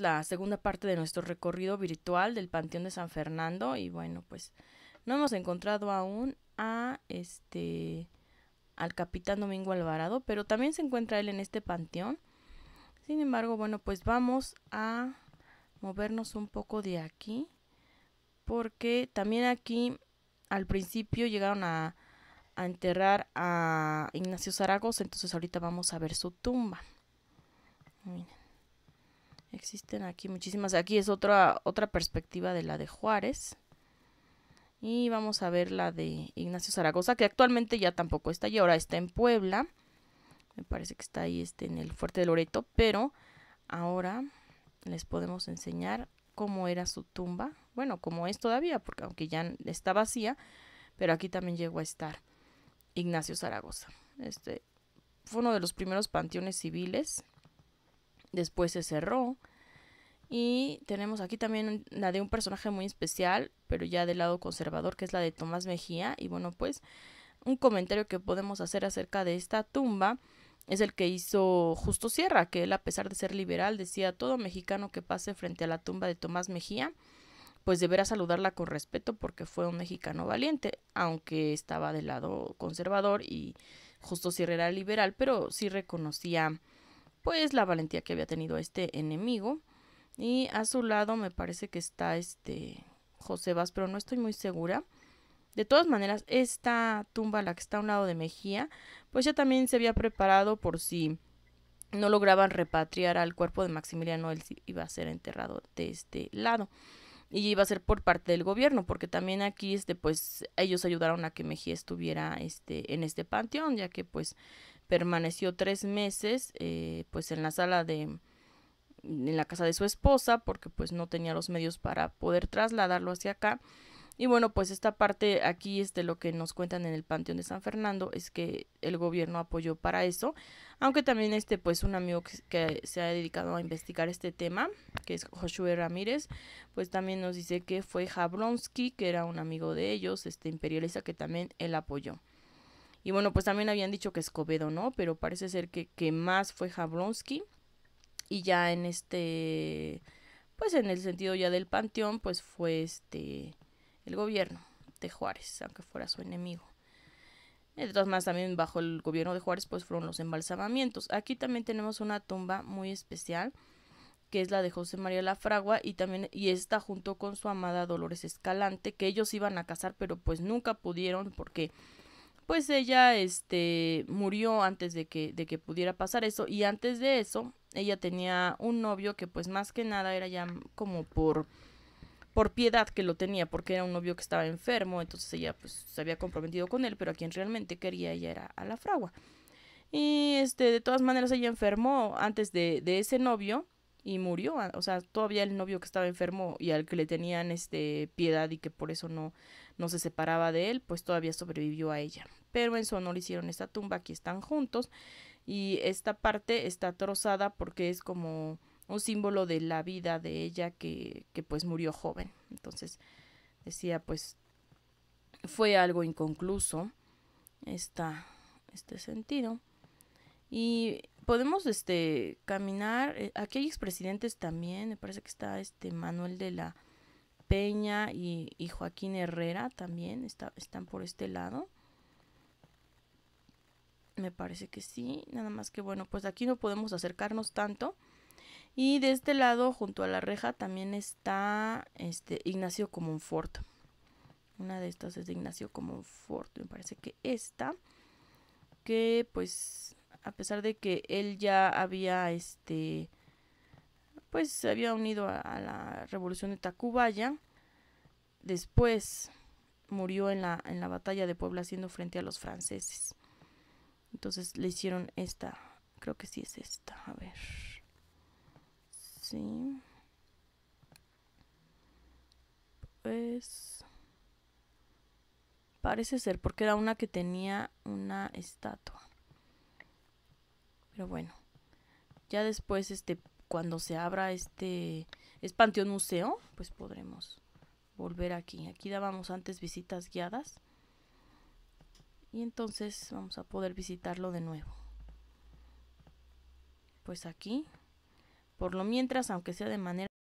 la segunda parte de nuestro recorrido virtual del Panteón de San Fernando y bueno, pues no hemos encontrado aún a este al capitán Domingo Alvarado, pero también se encuentra él en este panteón. Sin embargo, bueno, pues vamos a movernos un poco de aquí porque también aquí al principio llegaron a, a enterrar a Ignacio Zaragoza, entonces ahorita vamos a ver su tumba. Miren. Existen aquí muchísimas. Aquí es otra, otra perspectiva de la de Juárez. Y vamos a ver la de Ignacio Zaragoza, que actualmente ya tampoco está y ahora está en Puebla. Me parece que está ahí este, en el Fuerte de Loreto, pero ahora les podemos enseñar cómo era su tumba. Bueno, cómo es todavía, porque aunque ya está vacía, pero aquí también llegó a estar Ignacio Zaragoza. Este fue uno de los primeros panteones civiles después se cerró. Y tenemos aquí también la de un personaje muy especial, pero ya del lado conservador, que es la de Tomás Mejía. Y bueno, pues un comentario que podemos hacer acerca de esta tumba es el que hizo Justo Sierra, que él a pesar de ser liberal decía todo mexicano que pase frente a la tumba de Tomás Mejía, pues deberá saludarla con respeto porque fue un mexicano valiente, aunque estaba del lado conservador y Justo Sierra era liberal, pero sí reconocía pues la valentía que había tenido este enemigo. Y a su lado me parece que está este Vaz, pero no estoy muy segura. De todas maneras, esta tumba, la que está a un lado de Mejía, pues ya también se había preparado por si no lograban repatriar al cuerpo de Maximiliano, él iba a ser enterrado de este lado y iba a ser por parte del gobierno, porque también aquí este pues ellos ayudaron a que Mejía estuviera este en este panteón, ya que pues permaneció tres meses eh, pues en la sala de en la casa de su esposa, porque pues no tenía los medios para poder trasladarlo hacia acá. Y bueno, pues esta parte aquí, este, lo que nos cuentan en el Panteón de San Fernando es que el gobierno apoyó para eso, aunque también este, pues un amigo que, se ha dedicado a investigar este tema, que es Josué Ramírez, pues también nos dice que fue Jablonski, que era un amigo de ellos, este imperialista, que también él apoyó. Y bueno, pues también habían dicho que Escobedo, ¿no? Pero parece ser que, que más fue Jablonski. Y ya en este, pues en el sentido ya del panteón, pues fue este, el gobierno de Juárez, aunque fuera su enemigo. Entonces eh, más también bajo el gobierno de Juárez pues fueron los embalsamamientos. Aquí también tenemos una tumba muy especial que es la de José María La Fragua y también y está junto con su amada Dolores Escalante que ellos iban a casar pero pues nunca pudieron porque pues ella este murió antes de que de que pudiera pasar eso y antes de eso ella tenía un novio que pues más que nada era ya como por por piedad que lo tenía, porque era un novio que estaba enfermo, entonces ella pues se había comprometido con él, pero a quien realmente quería ella era a la fragua. Y este, de todas maneras ella enfermó antes de, ese novio y murió, o sea, todavía el novio que estaba enfermo y al que le tenían este piedad y que por eso no, no se separaba de él, pues todavía sobrevivió a ella. Pero en su honor hicieron esta tumba, aquí están juntos y esta parte está trozada porque es como un símbolo de la vida de ella que, pues murió joven. Entonces decía pues fue algo inconcluso esta, este sentido. Y podemos este, caminar, eh, aquí hay expresidentes también, me parece que está este Manuel de la Peña y, y Joaquín Herrera también, están por este lado. Me parece que sí, nada más que bueno, pues aquí no podemos acercarnos tanto y de este lado, junto a la reja, también está este Ignacio Comonfort. Una de estas es de Ignacio Comunfort, me parece que esta. Que pues, a pesar de que él ya había este pues había unido a, la revolución de Tacubaya. Después murió en la, en la batalla de Puebla haciendo frente a los franceses. Entonces le hicieron esta, creo que sí es esta, a ver sí Pues... Parece ser porque era una que tenía una estatua. Pero bueno. Ya después, este, cuando se abra este... Es Panteón Museo, pues podremos volver aquí. Aquí dábamos antes visitas guiadas. Y entonces vamos a poder visitarlo de nuevo. Pues aquí por lo mientras, aunque sea de manera